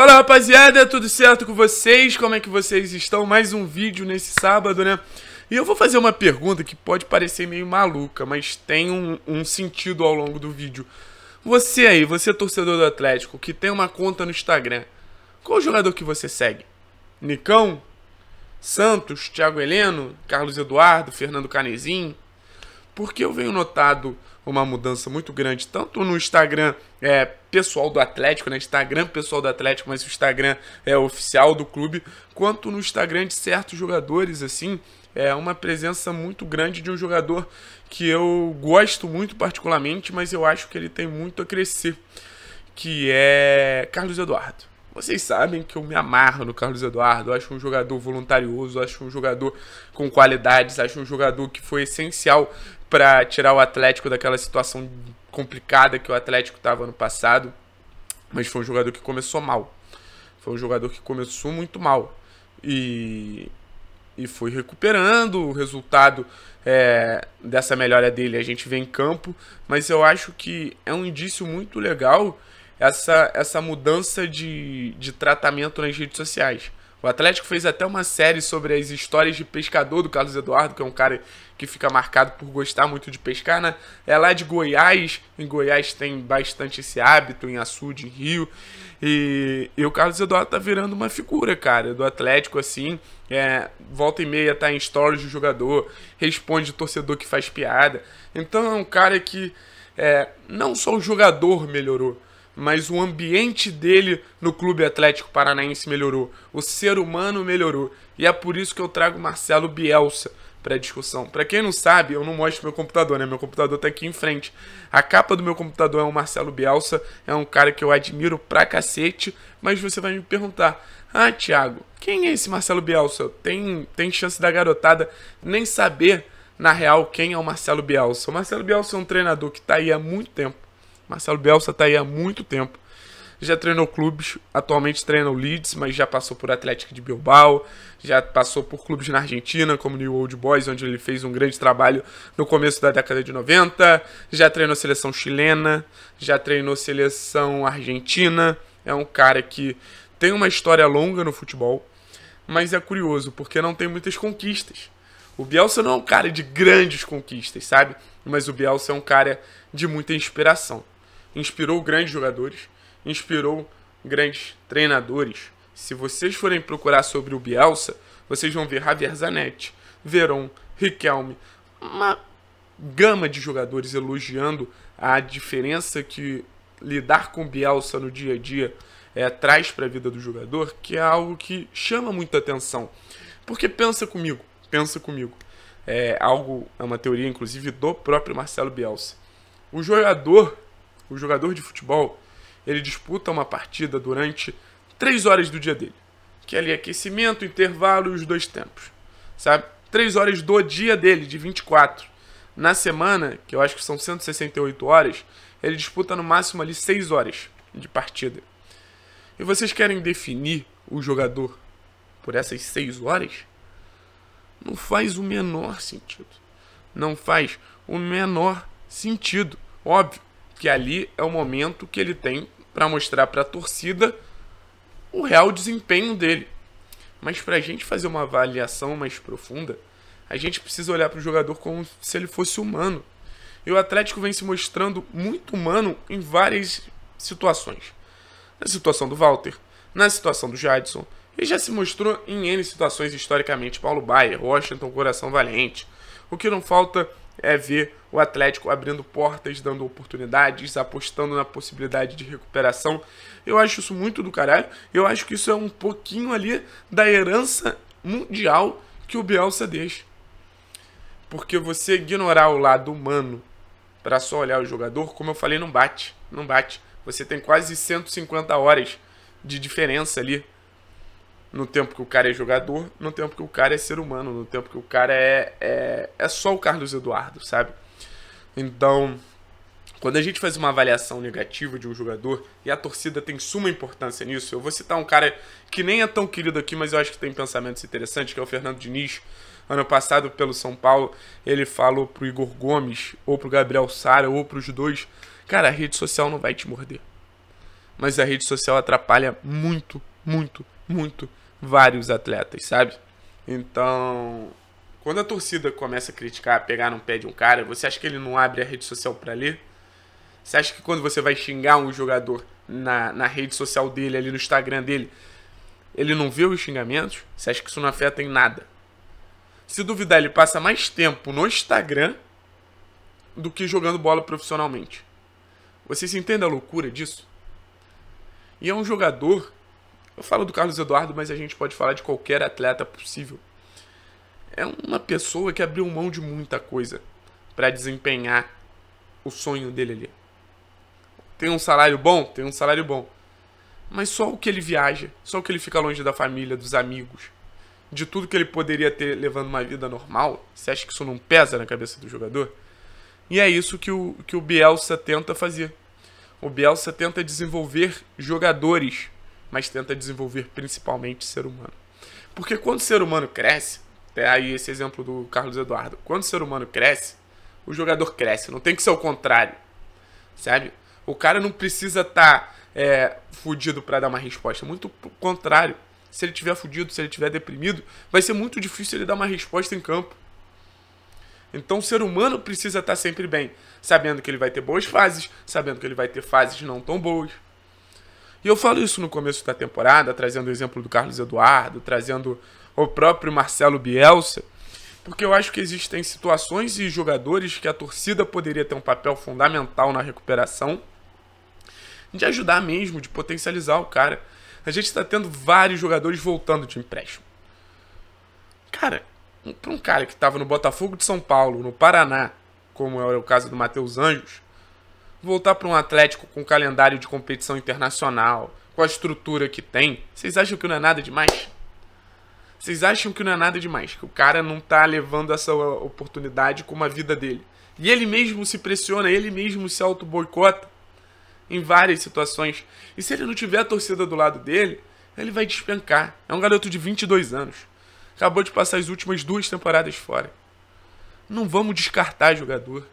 Fala rapaziada, tudo certo com vocês? Como é que vocês estão? Mais um vídeo nesse sábado, né? E eu vou fazer uma pergunta que pode parecer meio maluca, mas tem um, um sentido ao longo do vídeo. Você aí, você torcedor do Atlético, que tem uma conta no Instagram, qual jogador que você segue? Nicão? Santos? Thiago Heleno? Carlos Eduardo? Fernando Canezinho? porque eu venho notado uma mudança muito grande, tanto no Instagram é, pessoal do Atlético, né? Instagram pessoal do Atlético, mas o Instagram é oficial do clube, quanto no Instagram de certos jogadores, assim, é uma presença muito grande de um jogador que eu gosto muito particularmente, mas eu acho que ele tem muito a crescer, que é Carlos Eduardo. Vocês sabem que eu me amarro no Carlos Eduardo, eu acho um jogador voluntarioso, eu acho um jogador com qualidades, acho um jogador que foi essencial para tirar o Atlético daquela situação complicada que o Atlético estava no passado. Mas foi um jogador que começou mal. Foi um jogador que começou muito mal. E, e foi recuperando o resultado é, dessa melhora dele. A gente vê em campo, mas eu acho que é um indício muito legal essa, essa mudança de, de tratamento nas redes sociais. O Atlético fez até uma série sobre as histórias de pescador do Carlos Eduardo, que é um cara que fica marcado por gostar muito de pescar, né? É lá de Goiás, em Goiás tem bastante esse hábito, em Açude, em Rio. E, e o Carlos Eduardo tá virando uma figura, cara, do Atlético, assim. É, volta e meia tá em stories do jogador, responde o torcedor que faz piada. Então é um cara que é, não só o jogador melhorou, mas o ambiente dele no Clube Atlético Paranaense melhorou, o ser humano melhorou. E é por isso que eu trago Marcelo Bielsa para discussão. Para quem não sabe, eu não mostro meu computador, né? Meu computador tá aqui em frente. A capa do meu computador é o Marcelo Bielsa, é um cara que eu admiro pra cacete, mas você vai me perguntar: "Ah, Thiago, quem é esse Marcelo Bielsa? Tem tem chance da garotada nem saber na real quem é o Marcelo Bielsa?". O Marcelo Bielsa é um treinador que tá aí há muito tempo Marcelo Bielsa está aí há muito tempo. Já treinou clubes, atualmente treina o Leeds, mas já passou por Atlético de Bilbao, já passou por clubes na Argentina, como New Old Boys, onde ele fez um grande trabalho no começo da década de 90, já treinou seleção chilena, já treinou seleção argentina. É um cara que tem uma história longa no futebol, mas é curioso porque não tem muitas conquistas. O Bielsa não é um cara de grandes conquistas, sabe? Mas o Bielsa é um cara de muita inspiração inspirou grandes jogadores, inspirou grandes treinadores. Se vocês forem procurar sobre o Bielsa, vocês vão ver Javier Zanetti, Veron, Riquelme, uma gama de jogadores elogiando a diferença que lidar com Bielsa no dia a dia é, traz para a vida do jogador, que é algo que chama muita atenção. Porque pensa comigo, pensa comigo. É algo, é uma teoria inclusive do próprio Marcelo Bielsa. O jogador o jogador de futebol, ele disputa uma partida durante três horas do dia dele. Que é ali aquecimento, intervalo e os dois tempos. Sabe? Três horas do dia dele, de 24. Na semana, que eu acho que são 168 horas, ele disputa no máximo ali seis horas de partida. E vocês querem definir o jogador por essas seis horas? Não faz o menor sentido. Não faz o menor sentido. Óbvio que ali é o momento que ele tem para mostrar para a torcida o real desempenho dele. Mas para a gente fazer uma avaliação mais profunda, a gente precisa olhar para o jogador como se ele fosse humano. E o Atlético vem se mostrando muito humano em várias situações. Na situação do Walter, na situação do Jadson, ele já se mostrou em N situações historicamente. Paulo Baier, Washington, Coração Valente. O que não falta é ver o Atlético abrindo portas, dando oportunidades, apostando na possibilidade de recuperação. Eu acho isso muito do caralho. Eu acho que isso é um pouquinho ali da herança mundial que o Bielsa deixa. Porque você ignorar o lado humano para só olhar o jogador, como eu falei, não bate, não bate. Você tem quase 150 horas de diferença ali no tempo que o cara é jogador, no tempo que o cara é ser humano, no tempo que o cara é, é, é só o Carlos Eduardo, sabe? Então, quando a gente faz uma avaliação negativa de um jogador, e a torcida tem suma importância nisso, eu vou citar um cara que nem é tão querido aqui, mas eu acho que tem pensamentos interessantes, que é o Fernando Diniz. Ano passado, pelo São Paulo, ele falou pro Igor Gomes, ou pro Gabriel Sara, ou pros dois, cara, a rede social não vai te morder. Mas a rede social atrapalha muito, muito, muito vários atletas, sabe? Então, quando a torcida começa a criticar, a pegar no pé de um cara, você acha que ele não abre a rede social para ler? Você acha que quando você vai xingar um jogador na, na rede social dele, ali no Instagram dele, ele não vê os xingamentos? Você acha que isso não afeta em nada? Se duvidar, ele passa mais tempo no Instagram do que jogando bola profissionalmente. Você se entende a loucura disso? E é um jogador eu falo do Carlos Eduardo, mas a gente pode falar de qualquer atleta possível. É uma pessoa que abriu mão de muita coisa para desempenhar o sonho dele ali. Tem um salário bom? Tem um salário bom. Mas só o que ele viaja, só o que ele fica longe da família, dos amigos, de tudo que ele poderia ter levando uma vida normal, você acha que isso não pesa na cabeça do jogador? E é isso que o, que o Bielsa tenta fazer. O Bielsa tenta desenvolver jogadores mas tenta desenvolver principalmente o ser humano. Porque quando o ser humano cresce, até aí esse exemplo do Carlos Eduardo, quando o ser humano cresce, o jogador cresce, não tem que ser o contrário, sabe? O cara não precisa estar tá, é, fudido para dar uma resposta, muito contrário. Se ele tiver fudido, se ele tiver deprimido, vai ser muito difícil ele dar uma resposta em campo. Então o ser humano precisa estar tá sempre bem, sabendo que ele vai ter boas fases, sabendo que ele vai ter fases não tão boas. E eu falo isso no começo da temporada, trazendo o exemplo do Carlos Eduardo, trazendo o próprio Marcelo Bielsa, porque eu acho que existem situações e jogadores que a torcida poderia ter um papel fundamental na recuperação, de ajudar mesmo, de potencializar o cara. A gente está tendo vários jogadores voltando de empréstimo. Cara, para um cara que estava no Botafogo de São Paulo, no Paraná, como era é o caso do Matheus Anjos, Voltar para um Atlético com calendário de competição internacional, com a estrutura que tem, vocês acham que não é nada demais? Vocês acham que não é nada demais, que o cara não tá levando essa oportunidade com a vida dele. E ele mesmo se pressiona, ele mesmo se auto-boicota em várias situações. E se ele não tiver a torcida do lado dele, ele vai despencar. É um garoto de 22 anos. Acabou de passar as últimas duas temporadas fora. Não vamos descartar jogador.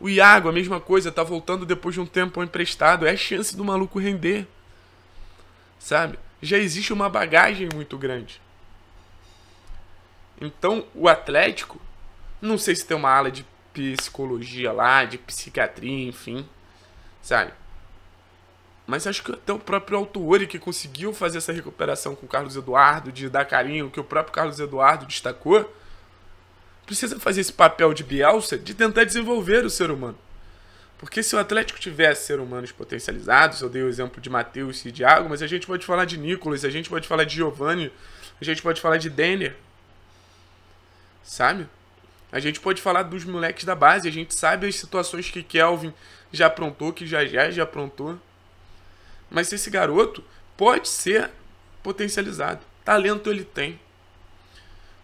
O Iago, a mesma coisa, tá voltando depois de um tempo emprestado. É a chance do maluco render. Sabe? Já existe uma bagagem muito grande. Então, o Atlético, não sei se tem uma ala de psicologia lá, de psiquiatria, enfim. Sabe? Mas acho que até o próprio Altuori que conseguiu fazer essa recuperação com o Carlos Eduardo, de dar carinho, que o próprio Carlos Eduardo destacou precisa fazer esse papel de Bielsa de tentar desenvolver o ser humano. Porque se o Atlético tivesse ser humanos potencializados, eu dei o exemplo de Matheus e Diago, mas a gente pode falar de Nicolas, a gente pode falar de Giovanni, a gente pode falar de Denner. Sabe? A gente pode falar dos moleques da base, a gente sabe as situações que Kelvin já aprontou, que já já já aprontou. Mas esse garoto pode ser potencializado. Talento ele tem.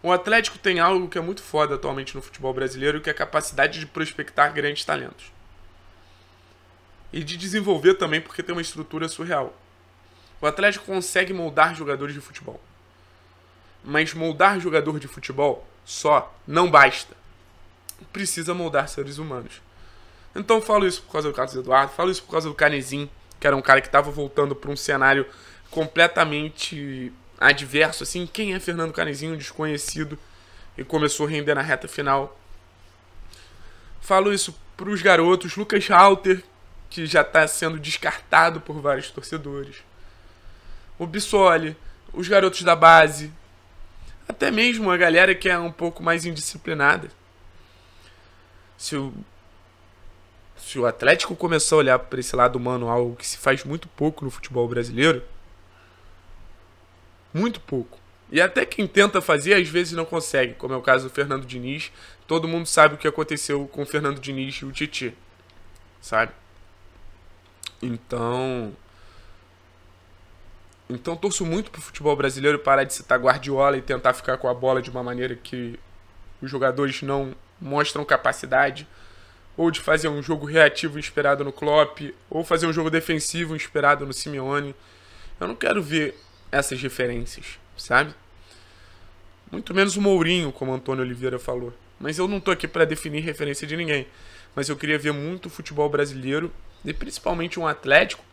O Atlético tem algo que é muito foda atualmente no futebol brasileiro, que é a capacidade de prospectar grandes talentos. E de desenvolver também, porque tem uma estrutura surreal. O Atlético consegue moldar jogadores de futebol. Mas moldar jogador de futebol só não basta. Precisa moldar seres humanos. Então falo isso por causa do Carlos Eduardo, falo isso por causa do Canezinho, que era um cara que estava voltando para um cenário completamente adverso, assim, quem é Fernando Canezinho, desconhecido, e começou a render na reta final. Falo isso para os garotos, Lucas Halter, que já está sendo descartado por vários torcedores, o Bissoli, os garotos da base, até mesmo a galera que é um pouco mais indisciplinada. Se o, se o Atlético começar a olhar para esse lado humano, algo que se faz muito pouco no futebol brasileiro, muito pouco. E até quem tenta fazer, às vezes não consegue, como é o caso do Fernando Diniz. Todo mundo sabe o que aconteceu com o Fernando Diniz e o Titi. Sabe? Então. Então torço muito pro futebol brasileiro parar de citar Guardiola e tentar ficar com a bola de uma maneira que os jogadores não mostram capacidade. Ou de fazer um jogo reativo inspirado no Klopp, ou fazer um jogo defensivo inspirado no Simeone. Eu não quero ver essas referências, sabe? Muito menos o Mourinho, como Antônio Oliveira falou. Mas eu não tô aqui para definir referência de ninguém. Mas eu queria ver muito futebol brasileiro e principalmente um Atlético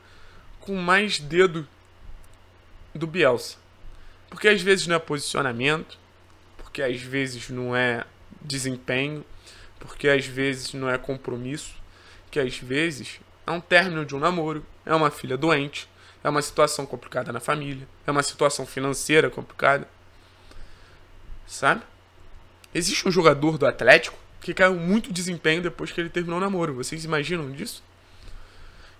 com mais dedo do Bielsa. Porque às vezes não é posicionamento, porque às vezes não é desempenho, porque às vezes não é compromisso, que às vezes é um término de um namoro, é uma filha doente, é uma situação complicada na família, é uma situação financeira complicada. Sabe? Existe um jogador do Atlético que caiu muito desempenho depois que ele terminou o namoro. Vocês imaginam disso?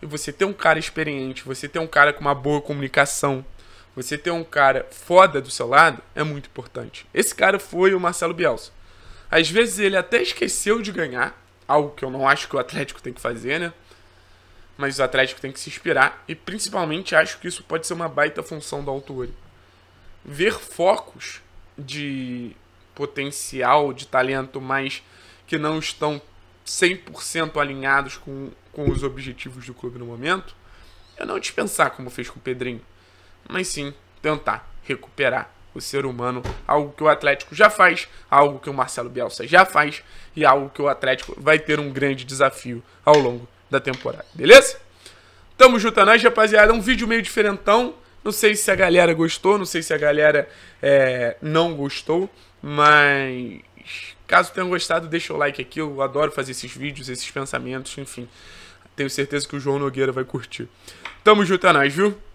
E você ter um cara experiente, você ter um cara com uma boa comunicação, você ter um cara foda do seu lado é muito importante. Esse cara foi o Marcelo Bielsa. Às vezes ele até esqueceu de ganhar, algo que eu não acho que o Atlético tem que fazer, né? mas o Atlético tem que se inspirar e principalmente acho que isso pode ser uma baita função do autor. Ver focos de potencial, de talento, mas que não estão 100% alinhados com, com os objetivos do clube no momento, eu é não dispensar como fez com o Pedrinho, mas sim tentar recuperar o ser humano, algo que o Atlético já faz, algo que o Marcelo Bielsa já faz e algo que o Atlético vai ter um grande desafio ao longo da temporada, beleza? Tamo junto a é nós, rapaziada. Um vídeo meio diferentão. Não sei se a galera gostou, não sei se a galera é, não gostou, mas caso tenham gostado, deixa o like aqui. Eu adoro fazer esses vídeos, esses pensamentos, enfim. Tenho certeza que o João Nogueira vai curtir. Tamo junto a é nós, viu?